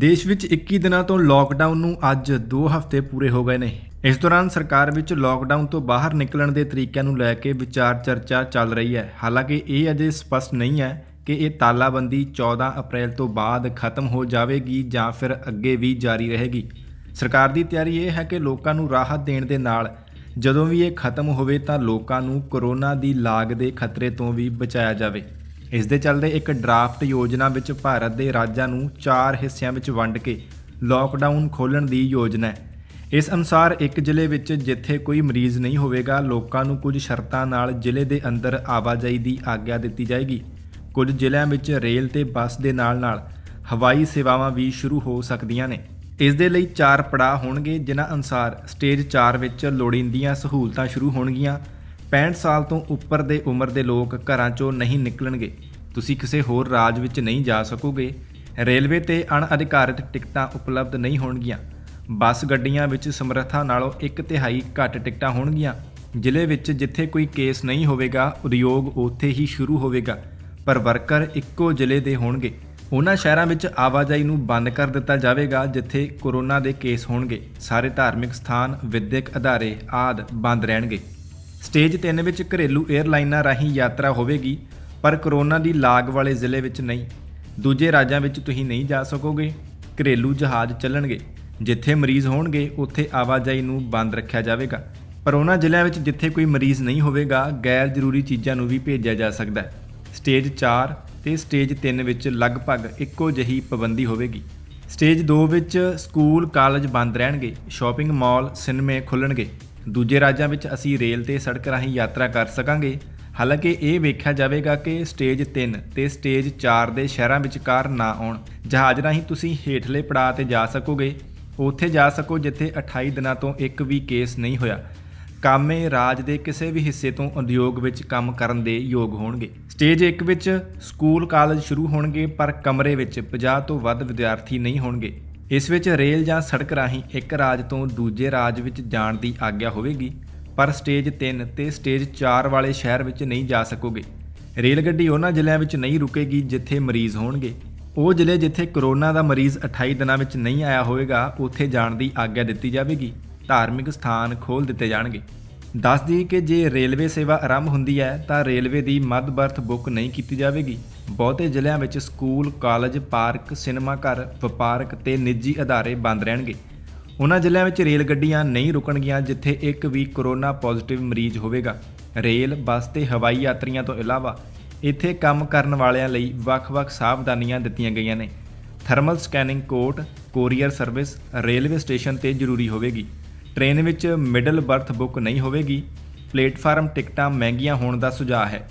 ਦੇਸ਼ ਵਿੱਚ 21 ਦਿਨਾਂ ਤੋਂ ਲਾਕਡਾਊਨ ਨੂੰ ਅੱਜ 2 ਹਫ਼ਤੇ ਪੂਰੇ ਹੋ ਗਏ ਨੇ ਇਸ ਦੌਰਾਨ ਸਰਕਾਰ ਵਿੱਚ ਲਾਕਡਾਊਨ ਤੋਂ ਬਾਹਰ ਨਿਕਲਣ ਦੇ ਤਰੀਕਿਆਂ ਨੂੰ ਲੈ ਕੇ ਵਿਚਾਰ ਚਰਚਾ ਚੱਲ ਰਹੀ ਹੈ ਹਾਲਾਂਕਿ ਇਹ ਅਜੇ ਸਪਸ਼ਟ ਨਹੀਂ ਹੈ ਕਿ ਇਹ ਤਾਲਾਬੰਦੀ 14 ਅਪ੍ਰੈਲ ਤੋਂ ਬਾਅਦ ਖਤਮ ਹੋ ਜਾਵੇਗੀ ਜਾਂ ਫਿਰ ਅੱਗੇ ਵੀ ਜਾਰੀ ਰਹੇਗੀ ਸਰਕਾਰ ਦੀ ਤਿਆਰੀ ਇਹ ਹੈ ਕਿ ਲੋਕਾਂ ਨੂੰ ਰਾਹਤ ਦੇਣ ਦੇ ਨਾਲ ਜਦੋਂ ਵੀ ਇਹ ਖਤਮ ਹੋਵੇ ਤਾਂ ਲੋਕਾਂ ਨੂੰ ਕੋਰੋਨਾ ਦੀ ਲਾਗ ਦੇ ਖਤਰੇ ਤੋਂ ਵੀ ਬਚਾਇਆ ਜਾਵੇ ਇਸ ਦੇ ਚੱਲਦੇ ਇੱਕ ਡਰਾਫਟ ਯੋਜਨਾ ਵਿੱਚ ਭਾਰਤ ਦੇ ਰਾਜਾਂ ਨੂੰ ਚਾਰ ਹਿੱਸਿਆਂ ਵਿੱਚ ਵੰਡ ਕੇ ਲੋਕਡਾਊਨ ਖੋਲਣ ਦੀ ਯੋਜਨਾ ਹੈ ਇਸ ਅਨੁਸਾਰ ਇੱਕ ਜ਼ਿਲ੍ਹੇ ਵਿੱਚ ਜਿੱਥੇ ਕੋਈ ਮਰੀਜ਼ ਨਹੀਂ ਹੋਵੇਗਾ ਲੋਕਾਂ ਨੂੰ ਕੁਝ ਸ਼ਰਤਾਂ ਨਾਲ ਜ਼ਿਲ੍ਹੇ ਦੇ ਅੰਦਰ ਆਵਾਜਾਈ ਦੀ ਆਗਿਆ ਦਿੱਤੀ ਜਾਏਗੀ ਕੁਝ ਜ਼ਿਲ੍ਹਿਆਂ ਵਿੱਚ ਰੇਲ ਤੇ ਬੱਸ ਦੇ ਨਾਲ-ਨਾਲ ਹਵਾਈ ਸੇਵਾਵਾਂ ਵੀ ਸ਼ੁਰੂ ਹੋ ਸਕਦੀਆਂ ਨੇ ਇਸ ਦੇ ਲਈ ਚਾਰ ਪੜਾਅ ਹੋਣਗੇ ਜਿਨ੍ਹਾਂ ਅਨੁਸਾਰ ਸਟੇਜ 4 ਵਿੱਚ ਲੋੜੀਂਦੀਆਂ ਸਹੂਲਤਾਂ ਸ਼ੁਰੂ ਹੋਣਗੀਆਂ 65 ਸਾਲ ਤੋਂ ਉੱਪਰ ਦੇ ਉਮਰ ਦੇ ਲੋਕ ਘਰਾਂ ਚੋਂ ਨਹੀਂ ਨਿਕਲਣਗੇ ਤੁਸੀਂ ਕਿਸੇ ਹੋਰ ਰਾਜ ਵਿੱਚ ਨਹੀਂ ਜਾ ਸਕੋਗੇ ਰੇਲਵੇ ਤੇ ਅਣਅਧਿਕਾਰਿਤ ਟਿਕਟਾਂ ਉਪਲਬਧ ਨਹੀਂ ਹੋਣਗੀਆਂ ਬੱਸ ਗੱਡੀਆਂ ਵਿੱਚ ਸਮਰੱਥਾ ਨਾਲੋਂ 1 ਤਿਹਾਈ ਘੱਟ ਟਿਕਟਾਂ ਹੋਣਗੀਆਂ ਜ਼ਿਲ੍ਹੇ ਵਿੱਚ ਜਿੱਥੇ ਕੋਈ ਕੇਸ ਨਹੀਂ ਹੋਵੇਗਾ ਉਦਯੋਗ ਉੱਥੇ ਹੀ ਸ਼ੁਰੂ ਹੋਵੇਗਾ ਪਰ ਵਰਕਰ ਇੱਕੋ ਜ਼ਿਲ੍ਹੇ ਦੇ ਹੋਣਗੇ ਉਹਨਾਂ ਸ਼ਹਿਰਾਂ ਵਿੱਚ ਆਵਾਜਾਈ ਨੂੰ ਬੰਦ ਕਰ ਦਿੱਤਾ ਜਾਵੇਗਾ ਜਿੱਥੇ ਕੋਰੋਨਾ ਦੇ ਕੇਸ ਹੋਣਗੇ ਸਾਰੇ ਧਾਰਮਿਕ ਸਥਾਨ ਵਿਦਿਅਕ ਅਦਾਰੇ ਆਦ ਬੰਦ ਰਹਿਣਗੇ ਸਟੇਜ 3 ਵਿੱਚ ਘਰੇਲੂ 에ਅਰਲਾਈਨਾਂ ਰਾਹੀਂ ਯਾਤਰਾ ਹੋਵੇਗੀ ਪਰ ਕਰੋਨਾ ਦੀ ਲਾਗ ਵਾਲੇ ਜ਼ਿਲ੍ਹੇ ਵਿੱਚ ਨਹੀਂ ਦੂਜੇ ਰਾਜਾਂ ਵਿੱਚ ਤੁਸੀਂ ਨਹੀਂ ਜਾ ਸਕੋਗੇ ਘਰੇਲੂ ਜਹਾਜ਼ ਚੱਲਣਗੇ ਜਿੱਥੇ ਮਰੀਜ਼ ਹੋਣਗੇ ਉੱਥੇ ਆਵਾਜਾਈ ਨੂੰ ਬੰਦ ਰੱਖਿਆ ਜਾਵੇਗਾ ਪਰ ਉਹਨਾਂ ਜ਼ਿਲ੍ਹਿਆਂ ਵਿੱਚ ਜਿੱਥੇ ਕੋਈ ਮਰੀਜ਼ ਨਹੀਂ ਹੋਵੇਗਾ ਗੈਰ ਜ਼ਰੂਰੀ ਚੀਜ਼ਾਂ ਨੂੰ ਵੀ ਭੇਜਿਆ ਜਾ ਸਕਦਾ ਹੈ ਸਟੇਜ 4 ਤੇ ਸਟੇਜ 3 ਵਿੱਚ ਲਗਭਗ ਇੱਕੋ ਜਿਹੀ ਪਾਬੰਦੀ ਹੋਵੇਗੀ ਸਟੇਜ 2 ਵਿੱਚ ਸਕੂਲ ਕਾਲਜ ਬੰਦ ਰਹਿਣਗੇ ਸ਼ਾਪਿੰਗ ਮਾਲ ਸਿਨੇਮੇ ਖੁੱਲਣਗੇ ਦੂਜੇ ਰਾਜਾਂ ਵਿੱਚ ਅਸੀਂ ਰੇਲ ਤੇ ਸੜਕ ਰਾਹੀਂ ਯਾਤਰਾ ਕਰ ਸਕਾਂਗੇ ਹਾਲਾਂਕਿ ਇਹ ਵੇਖਿਆ ਜਾਵੇਗਾ ਕਿ ਸਟੇਜ 3 ਤੇ ਸਟੇਜ 4 ਦੇ ਸ਼ਹਿਰਾਂ ਵਿਚਕਾਰ ਨਾ ਆਉਣ ਜਹਾਜ਼ ਰਾਹੀਂ ਤੁਸੀਂ ਹੇਠਲੇ ਪੜਾਅ ਤੇ ਜਾ ਸਕੋਗੇ ਉੱਥੇ ਜਾ ਸਕੋ ਜਿੱਥੇ 28 ਦਿਨਾਂ ਤੋਂ ਇੱਕ ਵੀ ਕੇਸ ਨਹੀਂ ਹੋਇਆ ਕਾਮੇ ਰਾਜ ਦੇ ਕਿਸੇ ਵੀ ਹਿੱਸੇ ਤੋਂ ਉਦਯੋਗ ਵਿੱਚ ਕੰਮ ਕਰਨ ਦੇ ਯੋਗ ਹੋਣਗੇ ਸਟੇਜ 1 ਵਿੱਚ ਸਕੂਲ ਕਾਲਜ ਸ਼ੁਰੂ ਹੋਣਗੇ ਪਰ ਕਮਰੇ ਵਿੱਚ 50 ਤੋਂ ਵੱਧ ਵਿਦਿਆਰਥੀ ਨਹੀਂ ਹੋਣਗੇ ਇਸ ਵਿੱਚ ਰੇਲ ਜਾਂ ਸੜਕ ਰਾਹੀਂ ਇੱਕ ਰਾਜ ਤੋਂ ਦੂਜੇ ਰਾਜ ਵਿੱਚ ਜਾਣ ਦੀ ਆਗਿਆ ਹੋਵੇਗੀ ਪਰ ਸਟੇਜ 3 ਤੇ ਸਟੇਜ 4 ਵਾਲੇ ਸ਼ਹਿਰ ਵਿੱਚ ਨਹੀਂ ਜਾ ਸਕੋਗੇ ਰੇਲ ਗੱਡੀ ਉਹਨਾਂ ਜ਼ਿਲ੍ਹਿਆਂ ਵਿੱਚ ਨਹੀਂ ਰੁਕੇਗੀ ਜਿੱਥੇ ਮਰੀਜ਼ ਹੋਣਗੇ ਉਹ ਜ਼ਿਲ੍ਹੇ ਜਿੱਥੇ ਕਰੋਨਾ ਦਾ ਮਰੀਜ਼ 28 ਦਿਨਾਂ ਵਿੱਚ ਨਹੀਂ ਆਇਆ ਹੋਵੇਗਾ ਉੱਥੇ ਜਾਣ ਦੀ ਆਗਿਆ ਦਿੱਤੀ ਜਾਵੇਗੀ ਧਾਰਮਿਕ ਸਥਾਨ ਖੋਲ ਦਿੱਤੇ ਜਾਣਗੇ ਦੱਸ ਦਈਏ ਕਿ ਜੇ ਰੇਲਵੇ ਸੇਵਾ ਆਰੰਭ ਹੁੰਦੀ ਹੈ ਤਾਂ ਰੇਲਵੇ ਦੀ ਮੱਧ ਬਰਥ ਬੁੱਕ ਨਹੀਂ ਕੀਤੀ ਜਾਵੇਗੀ ਬਹੁਤੇ ਜ਼ਿਲ੍ਹਿਆਂ ਵਿੱਚ ਸਕੂਲ ਕਾਲਜ ਪਾਰਕ ਸਿਨੇਮਾ ਘਰ ਵਪਾਰਕ ਤੇ ਨਿੱਜੀ ਅਦਾਰੇ ਬੰਦ ਰਹਿਣਗੇ ਉਹਨਾਂ ਜ਼ਿਲ੍ਹਿਆਂ ਵਿੱਚ ਰੇਲ ਗੱਡੀਆਂ ਨਹੀਂ ਰੁਕਣਗੀਆਂ ਜਿੱਥੇ ਇੱਕ ਵੀ ਕੋਰੋਨਾ ਪੋਜ਼ਿਟਿਵ ਮਰੀਜ਼ ਹੋਵੇਗਾ ਰੇਲ ਬੱਸ ਤੇ ਹਵਾਈ ਯਾਤਰੀਆਂ ਤੋਂ ਇਲਾਵਾ ਇੱਥੇ ਕੰਮ ਕਰਨ ਵਾਲਿਆਂ ਲਈ ਵੱਖ-ਵੱਖ ਸਾਵਧਾਨੀਆਂ ਦਿੱਤੀਆਂ ਗਈਆਂ ਨੇ ਥਰਮਲ ਸਕੈਨਿੰਗ ਕੋਟ ਕੋਰੀਅਰ ਸਰਵਿਸ ਰੇਲਵੇ ਸਟੇਸ਼ਨ ਤੇ ਜ਼ਰੂਰੀ ਹੋਵੇਗੀ ਟ੍ਰੇਨ ਵਿੱਚ ਮਿਡਲ ਬਰਥ ਬੁੱਕ ਨਹੀਂ ਹੋਵੇਗੀ ਪਲੇਟਫਾਰਮ ਟਿਕਟਾਂ ਮਹਿੰਗੀਆਂ ਹੋਣ ਦਾ ਸੁਝਾਅ ਹੈ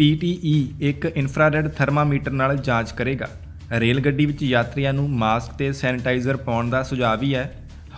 TTE ਇੱਕ ਇਨਫਰਾਰੈਡ ਥਰਮਾਮੀਟਰ ਨਾਲ ਜਾਂਚ ਕਰੇਗਾ ਰੇਲ ਗੱਡੀ ਵਿੱਚ ਯਾਤਰੀਆਂ ਨੂੰ ਮਾਸਕ ਤੇ ਸੈਨੀਟਾਈਜ਼ਰ ਪਾਉਣ ਦਾ ਸੁਝਾਅ ਵੀ ਹੈ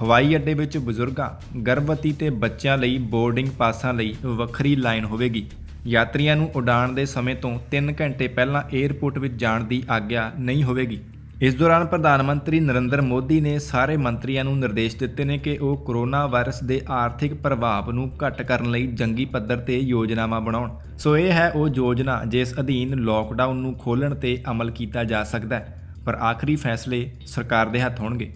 ਹਵਾਈ ਅੱਡੇ ਵਿੱਚ ਬਜ਼ੁਰਗਾਂ ਗਰਭਵਤੀ ਤੇ ਬੱਚਿਆਂ ਲਈ ਬੋਰਡਿੰਗ ਪਾਸਾਂ ਲਈ ਵੱਖਰੀ ਲਾਈਨ ਹੋਵੇਗੀ ਯਾਤਰੀਆਂ ਨੂੰ ਉਡਾਣ ਦੇ ਸਮੇਂ ਤੋਂ 3 ਘੰਟੇ ਪਹਿਲਾਂ 에ਅਰਪੋਰਟ ਵਿੱਚ ਜਾਣ ਦੀ ਆਗਿਆ ਨਹੀਂ ਹੋਵੇਗੀ ਇਸ ਦੌਰਾਨ ਪ੍ਰਧਾਨ ਮੰਤਰੀ ਨਰਿੰਦਰ ਮੋਦੀ ਨੇ ਸਾਰੇ ਮੰਤਰੀਆਂ ਨੂੰ ਨਿਰਦੇਸ਼ ਦਿੱਤੇ ਨੇ ਕਿ ਉਹ ਕੋਰੋਨਾ ਵਾਇਰਸ ਦੇ ਆਰਥਿਕ ਪ੍ਰਭਾਵ ਨੂੰ ਘੱਟ ਕਰਨ ਲਈ ਜੰਗੀ ਪੱਧਰ ਤੇ ਯੋਜਨਾਵਾਂ ਬਣਾਉਣ ਸੋ ਇਹ ਹੈ ਉਹ ਯੋਜਨਾ ਜਿਸ ਅਧੀਨ ਲੋਕਡਾਊਨ ਨੂੰ ਖੋਲਣ ਤੇ ਅਮਲ ਕੀਤਾ ਜਾ ਸਕਦਾ ਹੈ ਪਰ ਆਖਰੀ ਫੈਸਲੇ ਸਰਕਾਰ ਦੇ ਹੱਥ ਹੋਣਗੇ